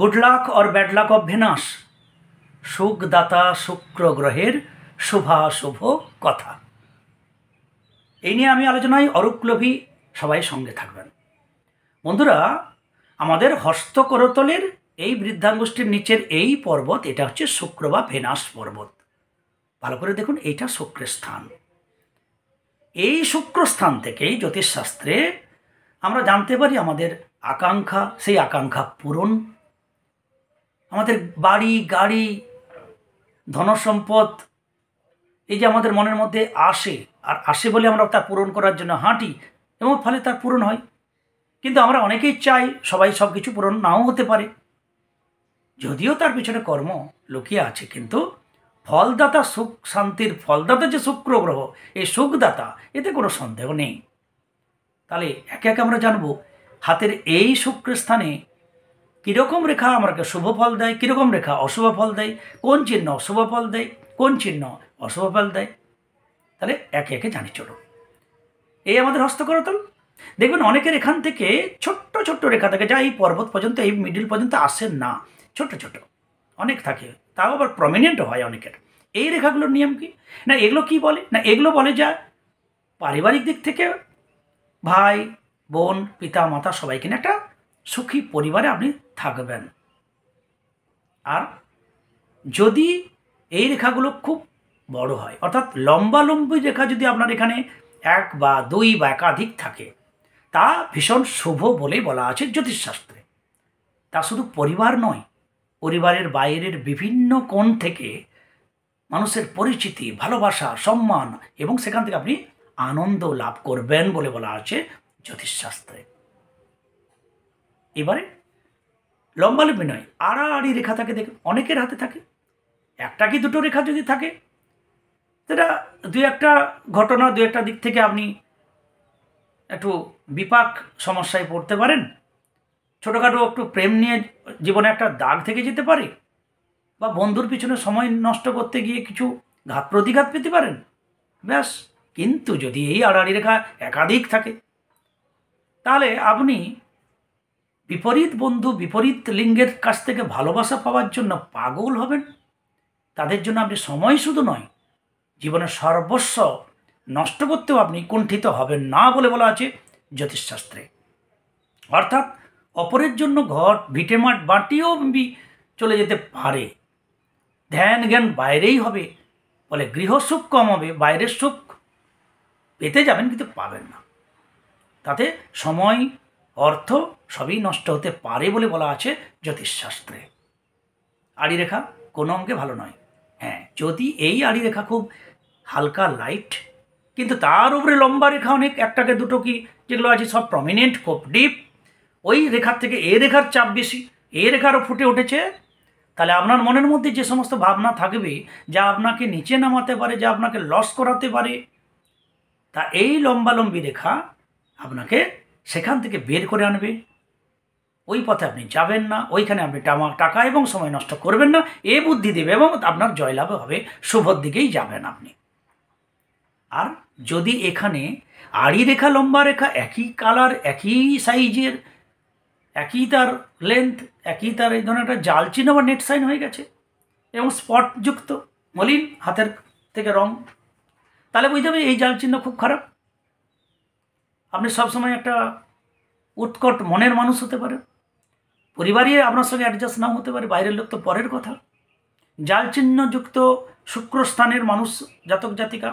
good luck or bad luck of Venus সুখদাতা শুক্র গ্রহের শুভাশুভ কথা এই নিয়ে আমি আলোচনায় অরুক্লভি সবাই সঙ্গে থাকবেন বন্ধুরা আমাদের হস্তকরতলের এই বৃদ্ধাঙ্গুষ্ঠীর নিচের এই পর্বত এটা হচ্ছে শুক্র বা ভেনাস পর্বত ভালো করে দেখুন এইটা শুক্রের স্থান এই শুক্র স্থান থেকেই জ্যোতিষশাস্ত্রে আমরা জানতে পারি আমাদের আকাঙ্ক্ষা সেই আকাঙ্ক্ষা পূরণ আমাদের বাড়ি গাড়ি ধনসম্পদ এই যে আমাদের মনের মধ্যে আসে আর আসে বলে আমরা তা পূরণ করার জন্য হাঁটি এবং ফলে তার পূরণ হয় কিন্তু আমরা অনেকেই চাই সবাই সব কিছু পূরণ নাও হতে পারে যদিও তার পিছনে কর্ম লুকিয়ে আছে কিন্তু ফলদাতা সুখ শান্তির ফলদাতা যে শুক্র গ্রহ এই সুখদাতা এতে কোনো সন্দেহ নেই তাহলে একে একে আমরা জানব হাতের এই শুক্র স্থানে কীরকম রেখা আমাকে শুভ ফল দেয় কীরকম রেখা অশুভ ফল দেয় কোন চিহ্ন অশুভ ফল দেয় কোন চিহ্ন অশুভ ফল দেয় তাহলে একে একে জানি চলো এই আমাদের হস্তকরতল দেখবেন অনেকের এখান থেকে ছোট্ট ছোট্ট রেখা থাকে যা এই পর্বত পর্যন্ত এই মিডিল পর্যন্ত আসে না ছোট ছোট অনেক থাকে তাও আবার প্রমিনেন্ট হয় অনেকের এই রেখাগুলোর নিয়ম কি না এগুলো কি বলে না এগুলো বলে যা পারিবারিক দিক থেকে ভাই বোন পিতা মাতা সবাইকে একটা সুখী পরিবারে আপনি থাকবেন আর যদি এই রেখাগুলো খুব বড় হয় অর্থাৎ লম্বা লম্বি রেখা যদি আপনার এখানে এক বা দুই বা একাধিক থাকে তা ভীষণ শুভ বলে বলা আছে জ্যোতিষশাস্ত্রে তা শুধু পরিবার নয় পরিবারের বাইরের বিভিন্ন কোণ থেকে মানুষের পরিচিতি ভালোবাসা সম্মান এবং সেখান থেকে আপনি আনন্দ লাভ করবেন বলে বলা আছে জ্যোতিষশাস্ত্রে এবারে লম্বালম্বি নয় আড়াআড়ি রেখা থাকে দেখে অনেকের হাতে থাকে একটা কি দুটো রেখা যদি থাকে সেটা দু একটা ঘটনা দু একটা দিক থেকে আপনি একটু বিপাক সমস্যায় পড়তে পারেন ছোটোখাটো একটু প্রেম নিয়ে জীবনে একটা দাগ থেকে যেতে পারে বা বন্ধুর পিছনে সময় নষ্ট করতে গিয়ে কিছু ঘাত প্রতিঘাত পেতে পারেন ব্যাস কিন্তু যদি এই আড়াআড়ি রেখা একাধিক থাকে তাহলে আপনি বিপরীত বন্ধু বিপরীত লিঙ্গের কাছ থেকে ভালোবাসা পাওয়ার জন্য পাগল হবেন তাদের জন্য আপনি সময় শুধু নয় জীবনের সর্বস্ব নষ্ট করতেও আপনি কুণ্ঠিত হবেন না বলে বলা আছে জ্যোতিষশাস্ত্রে অর্থাৎ অপরের জন্য ঘর ভিটেমাট বাঁটিও আপনি চলে যেতে পারে ধ্যান জ্ঞান বাইরেই হবে ফলে গৃহসুখ কম হবে বাইরের সুখ পেতে যাবেন কিন্তু পাবেন না তাতে সময় অর্থ সবই নষ্ট হতে পারে বলে বলা আছে জ্যোতিষশাস্ত্রে আড়ি রেখা কোনো অঙ্কে ভালো নয় হ্যাঁ যদি এই আড়ি রেখা খুব হালকা লাইট কিন্তু তার উপরে লম্বা রেখা অনেক একটাকে দুটো কি যেগুলো আছে সব প্রমিনেন্ট খুব ডিপ ওই রেখার থেকে এ রেখার চাপ বেশি এ রেখারও ফুটে উঠেছে তাহলে আপনার মনের মধ্যে যে সমস্ত ভাবনা থাকবে যা আপনাকে নিচে নামাতে পারে যা আপনাকে লস করাতে পারে তা এই লম্বালম্বি রেখা আপনাকে সেখান থেকে বের করে আনবে ওই পথে আপনি যাবেন না ওইখানে আপনি টামা টাকা এবং সময় নষ্ট করবেন না এ বুদ্ধি দেবে এবং আপনার জয়লাভ হবে শুভর দিকেই যাবেন আপনি আর যদি এখানে আড়ি রেখা লম্বা রেখা একই কালার একই সাইজের একই তার লেন্থ একই তার এই ধরনের একটা জাল চিহ্ন বা নেট সাইন হয়ে গেছে এবং স্পটযুক্ত মলিন হাতের থেকে রং তাহলে বুঝতে হবে এই জাল চিহ্ন খুব খারাপ আপনি সবসময় একটা উৎকট মনের মানুষ হতে পারে পরিবারই আপনার সঙ্গে অ্যাডজাস্ট নাও হতে পারে বাইরের লোক তো পরের কথা জালচিহ্নযুক্ত শুক্রস্থানের মানুষ জাতক জাতিকা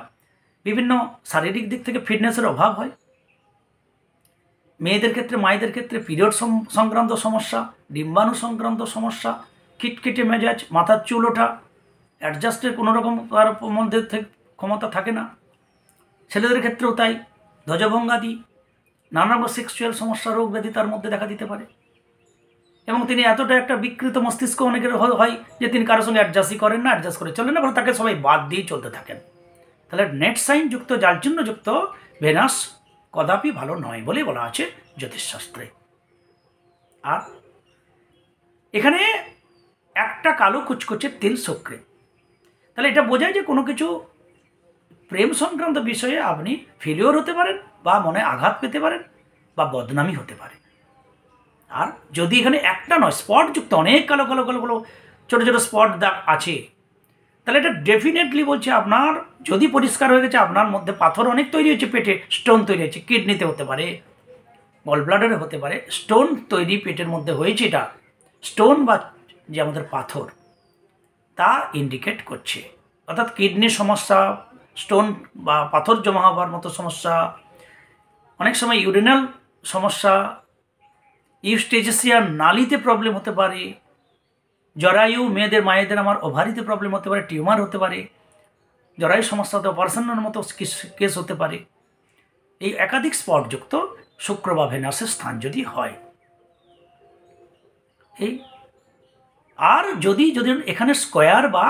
বিভিন্ন শারীরিক দিক থেকে ফিটনেসের অভাব হয় মেয়েদের ক্ষেত্রে মায়েদের ক্ষেত্রে পিরিয়ড সংক্রান্ত সমস্যা ডিম্বাণু সংক্রান্ত সমস্যা কিটকিটে মেজাজ মাথার চুল ওঠা অ্যাডজাস্টের কোনোরকম কার মধ্যে ক্ষমতা থাকে না ছেলেদের ক্ষেত্রেও তাই ধ্বজভঙ্গাদি নানারকম সেক্সুয়াল সমস্যা রোগ ব্যাধি তার মধ্যে দেখা দিতে পারে এবং তিনি এতটা একটা বিকৃত মস্তিষ্ক অনেকের হয় যে তিনি কারোর সঙ্গে অ্যাডজাস্টই করেন না অ্যাডজাস্ট করে চলেন না বরং তাকে সবাই বাদ দিয়ে চলতে থাকেন তাহলে নেট সাইন যুক্ত যুক্ত ভেনাস কদাপি ভালো নয় বলে বলা আছে জ্যোতিষশাস্ত্রে আর এখানে একটা কালো কুচকুচে তিন সক্রিয় তাহলে এটা বোঝায় যে কোনো কিছু প্রেম সংক্রান্ত বিষয়ে আপনি ফেলিওর হতে পারেন বা মনে আঘাত পেতে পারেন বা বদনামি হতে পারে আর যদি এখানে একটা নয় স্পটযুক্ত অনেক কালো কালো কালো কালো ছোটো ছোটো স্পট আছে তাহলে এটা ডেফিনেটলি বলছে আপনার যদি পরিষ্কার হয়ে গেছে আপনার মধ্যে পাথর অনেক তৈরি হচ্ছে পেটে স্টোন তৈরি হচ্ছে কিডনিতে হতে পারে বল ব্লাডারে হতে পারে স্টোন তৈরি পেটের মধ্যে হয়েছে এটা স্টোন বা যে আমাদের পাথর তা ইন্ডিকেট করছে অর্থাৎ কিডনির সমস্যা স্টোন বা পাথর জমা হওয়ার মতো সমস্যা অনেক সময় ইউরিনাল সমস্যা ইউস্টেজেসিয়া নালিতে প্রবলেম হতে পারে জরায়ু মেয়েদের মায়েদের আমার ওভারিতে প্রবলেম হতে পারে টিউমার হতে পারে জরায়ু সমস্যা হতে অপারেশনের মতো কেস হতে পারে এই একাধিক স্পটযুক্ত শুক্র বা ভেনাসের স্থান যদি হয় এই আর যদি যদি এখানে স্কোয়ার বা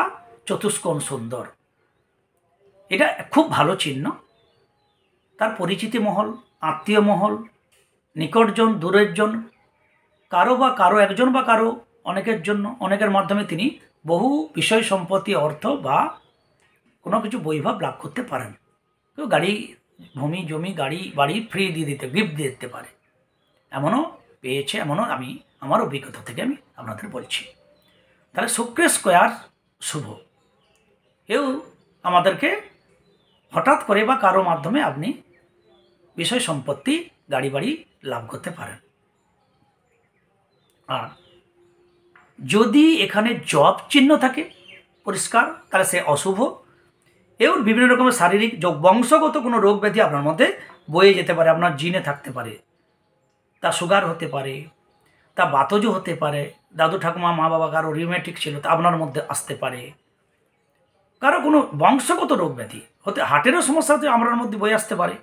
চতুষ্কোণ সুন্দর এটা খুব ভালো চিহ্ন তার পরিচিতি মহল আত্মীয় মহল নিকটজন দূরের জন কারো বা কারো একজন বা কারো অনেকের জন্য অনেকের মাধ্যমে তিনি বহু বিষয় সম্পত্তি অর্থ বা কোনো কিছু বৈভব লাভ করতে পারেন কেউ গাড়ি ভূমি জমি গাড়ি বাড়ি ফ্রি দিয়ে দিতে গিফট দিয়ে দিতে পারে এমনও পেয়েছে এমনও আমি আমার অভিজ্ঞতা থেকে আমি আপনাদের বলছি তাহলে শুক্রে স্কোয়ার শুভ কেউ আমাদেরকে হঠাৎ করে বা কারো মাধ্যমে আপনি বিষয় সম্পত্তি গাড়ি বাড়ি লাভ করতে পারেন আর যদি এখানে জব চিহ্ন থাকে পরিষ্কার তাহলে সে অশুভ এবং বিভিন্ন রকমের শারীরিক বংশগত কোনো রোগ ব্যাধি আপনার মধ্যে বয়ে যেতে পারে আপনার জিনে থাকতে পারে তা সুগার হতে পারে তা বাতজ হতে পারে দাদু ঠাকুমা মা বাবা কারো রিউমেটিক ছিল তা আপনার মধ্যে আসতে পারে কারো কোনো বংশগত রোগ ব্যাধি হতে হার্টেরও সমস্যা আপনার মধ্যে বয়ে আসতে পারে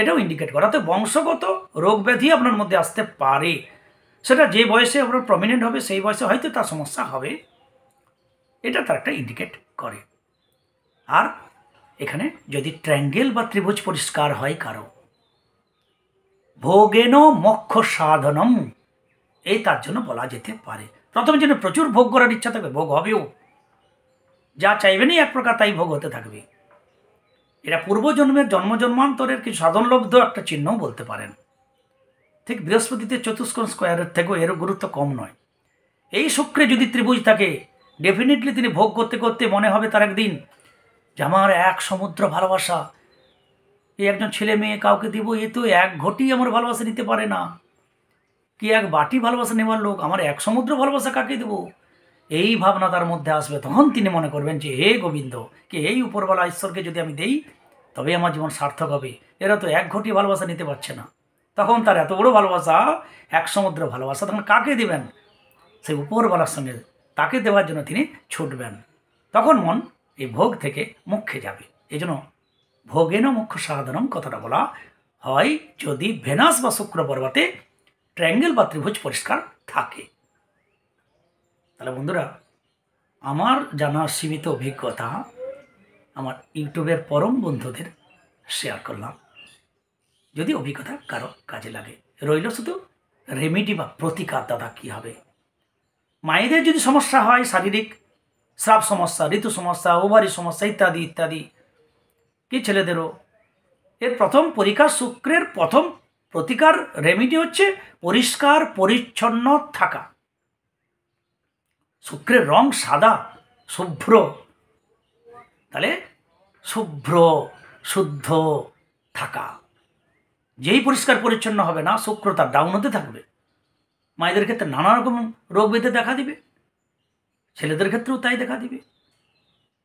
এটাও ইন্ডিকেট করে অর্থাৎ বংশগত রোগ ব্যাধি আপনার মধ্যে আসতে পারে সেটা যে বয়সে আপনার প্রমিনেন্ট হবে সেই বয়সে হয়তো তার সমস্যা হবে এটা তার একটা ইন্ডিকেট করে আর এখানে যদি ট্র্যাঙ্গেল বা ত্রিভুজ পরিষ্কার হয় কারো ভোগেন মক্ষ সাধনম এই তার জন্য বলা যেতে পারে প্রথমে জন্য প্রচুর ভোগ করার ইচ্ছা থাকবে ভোগ হবেও যা চাইবেনই এক প্রকার তাই ভোগ হতে থাকবে এরা পূর্বজন্মের জন্মজন্মান্তরের কিছু সাধন লব্ধ একটা চিহ্নও বলতে পারেন ঠিক বৃহস্পতিতে চতুষ্কোণ স্কোয়ারের থেকেও এর গুরুত্ব কম নয় এই শুক্রে যদি ত্রিভুজ থাকে ডেফিনেটলি তিনি ভোগ করতে করতে মনে হবে তার একদিন যে আমার এক সমুদ্র ভালোবাসা এই একজন ছেলে মেয়ে কাউকে দিব এ তো এক ঘটি আমার ভালোবাসা নিতে পারে না কি এক বাটি ভালোবাসা নেওয়ার লোক আমার এক সমুদ্র ভালোবাসা কাকে দেবো এই ভাবনা তার মধ্যে আসবে তখন তিনি মনে করবেন যে হে গোবিন্দ কি এই উপরবেলা ঈশ্বরকে যদি আমি দেই তবে আমার জীবন সার্থক হবে এরা তো এক ঘটি ভালোবাসা নিতে পারছে না তখন তার এত বড় ভালোবাসা এক সমুদ্র ভালোবাসা তখন কাকে দেবেন সেই উপরবেলার সঙ্গে তাকে দেওয়ার জন্য তিনি ছুটবেন তখন মন এই ভোগ থেকে মুখ্যে যাবে এই জন্য ভোগেন মুখ্য সাধারণ কথাটা বলা হয় যদি ভেনাস বা শুক্র পর্বতে ট্রাঙ্গেল বা ত্রিভুজ পরিষ্কার থাকে তাহলে বন্ধুরা আমার জানা সীমিত অভিজ্ঞতা আমার ইউটিউবের পরম বন্ধুদের শেয়ার করলাম যদি অভিজ্ঞতা কারো কাজে লাগে রইল শুধু রেমেডি বা প্রতিকার দাদা কী হবে মায়েদের যদি সমস্যা হয় শারীরিক স্রাব সমস্যা ঋতু সমস্যা ওভারি সমস্যা ইত্যাদি ইত্যাদি কি ছেলেদেরও এর প্রথম পরিকার শুক্রের প্রথম প্রতিকার রেমিডি হচ্ছে পরিষ্কার পরিচ্ছন্ন থাকা শুক্রের রং সাদা শুভ্র তাহলে শুভ্র শুদ্ধ থাকা যেই পরিষ্কার পরিচ্ছন্ন হবে না শুক্র তার ডাউন হতে থাকবে মায়েদের ক্ষেত্রে নানা রকম রোগ বেঁধে দেখা দিবে ছেলেদের ক্ষেত্রেও তাই দেখা দিবে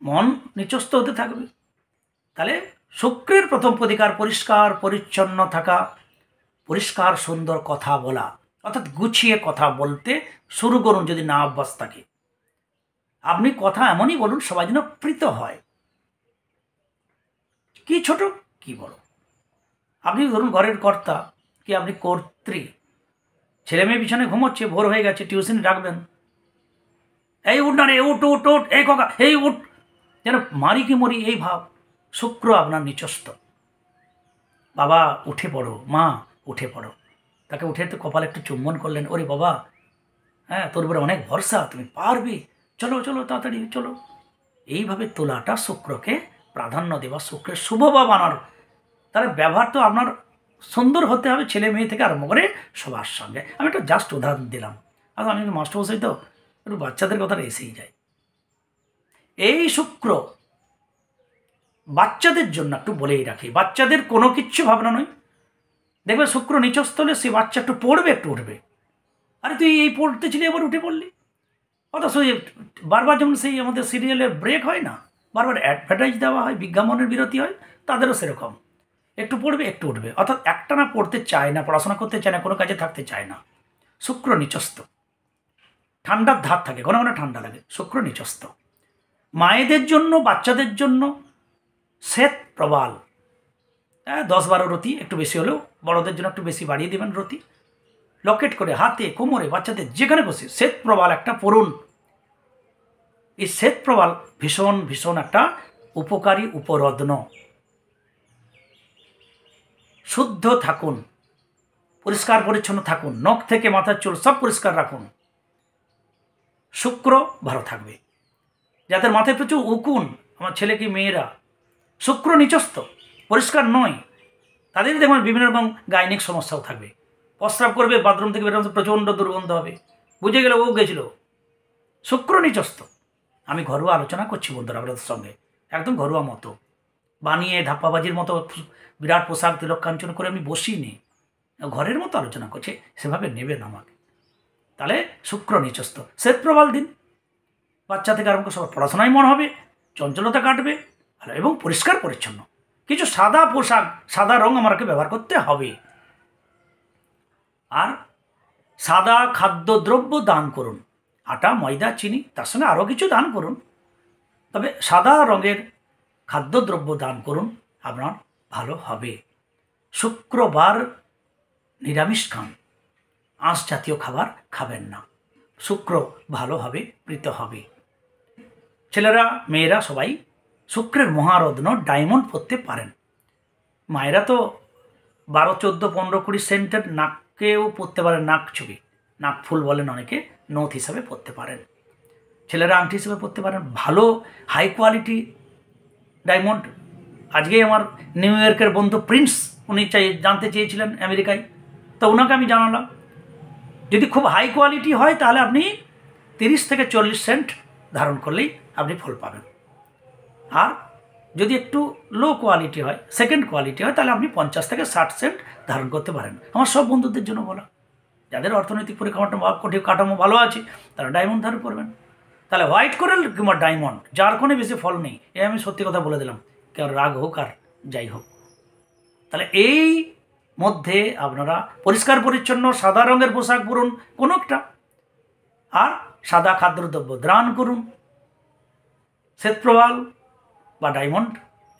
মন নিচস্ত হতে থাকবে তাহলে শুক্রের প্রথম প্রতিকার পরিষ্কার পরিচ্ছন্ন থাকা পরিষ্কার সুন্দর কথা বলা অর্থাৎ গুছিয়ে কথা বলতে শুরু করুন যদি না অভ্যাস থাকে আপনি কথা এমনই বলুন সবাই যেন প্রীত হয় কি ছোট কি বড় আপনি ধরুন ঘরের কর্তা কি আপনি কর্ত্রী ছেলে মেয়ে পিছনে ঘুমোচ্ছে ভোর হয়ে গেছে টিউশন রাখবেন এই উঠ না রে উঠ উঠ উঠ এই ককা এই উঠ যেন মারি কি মরি এই ভাব শুক্র আপনার নিচস্ত বাবা উঠে পড়ো মা উঠে পড়ো তাকে উঠে তো কপাল একটু চুম্বন করলেন ওরে বাবা হ্যাঁ তোর উপরে অনেক ভরসা তুমি পারবে চলো চলো তাড়াতাড়ি চলো এইভাবে তোলাটা শুক্রকে প্রাধান্য দেওয়া শুক্রের শুভ বা বানানো তার ব্যবহার তো আপনার সুন্দর হতে হবে ছেলে মেয়ে থেকে আরম্ভ করে সবার সঙ্গে আমি একটা জাস্ট উদাহরণ দিলাম আর আমি মাস্টারমশাই তো একটু বাচ্চাদের কথাটা এসেই যায় এই শুক্র বাচ্চাদের জন্য একটু বলেই রাখি বাচ্চাদের কোনো কিচ্ছু ভাবনা নয় দেখবে শুক্র নিচস্থলে সে বাচ্চা একটু পড়বে একটু উঠবে আরে তুই এই পড়তে ছিলি এবার উঠে পড়লি অথচ বারবার যেমন সেই আমাদের সিরিয়ালের ব্রেক হয় না বারবার অ্যাডভার্টাইজ দেওয়া হয় বিজ্ঞাপনের বিরতি হয় তাদেরও সেরকম একটু পড়বে একটু উঠবে অর্থাৎ একটা না পড়তে চায় না পড়াশোনা করতে চায় না কোনো কাজে থাকতে চায় না শুক্র নিচস্ত ঠান্ডার ধার থাকে ঘন ঘন ঠান্ডা লাগে শুক্র নিচস্ত মায়েদের জন্য বাচ্চাদের জন্য শ্বেত প্রবাল হ্যাঁ দশ বারো রতি একটু বেশি হলেও বড়দের জন্য একটু বেশি বাড়িয়ে দেবেন রতি লকেট করে হাতে কোমরে বাচ্চাদের যেখানে বসে শ্বেত প্রবাল একটা পড়ুন এই শ্বেত প্রবাল ভীষণ ভীষণ একটা উপকারী উপরত্ন শুদ্ধ থাকুন পরিষ্কার পরিচ্ছন্ন থাকুন নখ থেকে মাথার চুল সব পরিষ্কার রাখুন শুক্র ভালো থাকবে যাদের মাথায় প্রচুর উকুন আমার ছেলে কি মেয়েরা শুক্র নিচস্ত পরিষ্কার নয় তাদের দেখবেন বিভিন্ন রকম গাইনিক সমস্যাও থাকবে প্রস্রাব করবে বাথরুম থেকে বেরোনো প্রচণ্ড দুর্গন্ধ হবে বুঝে গেল ও গেছিল শুক্র নিচস্ত আমি ঘরোয়া আলোচনা করছি বন্ধুরা আপনাদের সঙ্গে একদম ঘরোয়া মতো বানিয়ে ধাপ্পাবাজির মতো বিরাট পোশাক তিলকাঞ্চন করে আমি বসিনি ঘরের মতো আলোচনা করছে সেভাবে নেবেন আমাকে তাহলে শুক্র নিচস্ত শ্বেত প্রবাল দিন বাচ্চা থেকে আরম্ভ সবার পড়াশোনায় মন হবে চঞ্চলতা কাটবে এবং পরিষ্কার পরিচ্ছন্ন কিছু সাদা পোশাক সাদা রং আমাকে ব্যবহার করতে হবে আর সাদা খাদ্যদ্রব্য দান করুন আটা ময়দা চিনি তার সঙ্গে আরও কিছু দান করুন তবে সাদা রঙের খাদ্যদ্রব্য দান করুন আপনার ভালো হবে শুক্রবার নিরামিষ খান আঁশ জাতীয় খাবার খাবেন না শুক্র ভালো হবে প্রীত হবে ছেলেরা মেয়েরা সবাই শুক্রের মহারত্ন ডায়মন্ড পরতে পারেন মায়েরা তো বারো চোদ্দো পনেরো কুড়ি সেন্টের নাককেও পরতে পারেন নাক ছবি নাক ফুল বলেন অনেকে নথ হিসাবে পরতে পারেন ছেলেরা আংটি হিসাবে পরতে পারেন ভালো হাই কোয়ালিটি ডায়মন্ড আজকে আমার নিউ ইয়র্কের বন্ধু প্রিন্স উনি চাই জানতে চেয়েছিলেন আমেরিকায় তো ওনাকে আমি জানালাম যদি খুব হাই কোয়ালিটি হয় তাহলে আপনি তিরিশ থেকে চল্লিশ সেন্ট ধারণ করলেই আপনি ফল পাবেন আর যদি একটু লো কোয়ালিটি হয় সেকেন্ড কোয়ালিটি হয় তাহলে আপনি পঞ্চাশ থেকে ষাট সেন্ট ধারণ করতে পারেন আমার সব বন্ধুদের জন্য বলা যাদের অর্থনৈতিক পরিকাঠামো কাঠামো ভালো আছে তারা ডায়মন্ড ধারণ করবেন তাহলে হোয়াইট করেল কিংবা ডায়মন্ড যার কোনো বেশি ফল নেই এ আমি সত্যি কথা বলে দিলাম কেউ রাগ হোক আর যাই হোক তাহলে এই মধ্যে আপনারা পরিষ্কার পরিচ্ছন্ন সাদা রঙের পোশাক পরুন কোনো একটা আর সাদা খাদ্যদ্রব্য দ্রাণ করুন শ্বেতপ্রবাল বা ডায়মন্ড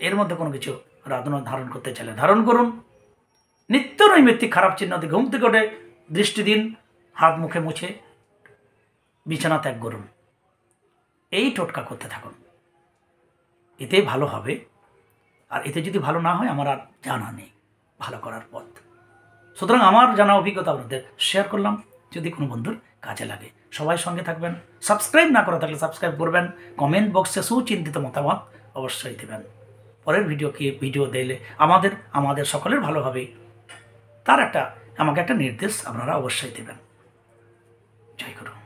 এর মধ্যে কোনো কিছু রাধনা ধারণ করতে চাইলে ধারণ করুন নিত্য নৈমিত্তিক খারাপ চিহ্ন দিয়ে ঘুম থেকে ওঠে দৃষ্টি দিন হাত মুখে মুছে বিছানা ত্যাগ করুন এই টোটকা করতে থাকুন এতে ভালো হবে আর এতে যদি ভালো না হয় আমার আর জানা নেই ভালো করার পথ সুতরাং আমার জানা অভিজ্ঞতা আপনাদের শেয়ার করলাম যদি কোনো বন্ধুর কাজে লাগে সবাই সঙ্গে থাকবেন সাবস্ক্রাইব না করা থাকলে সাবস্ক্রাইব করবেন কমেন্ট বক্সে সুচিন্তিত মতামত অবশ্যই দেবেন পরের ভিডিও কি ভিডিও দিলে আমাদের আমাদের সকলের ভালোভাবে তার একটা আমাকে একটা নির্দেশ আপনারা অবশ্যই দেবেন জয় করুন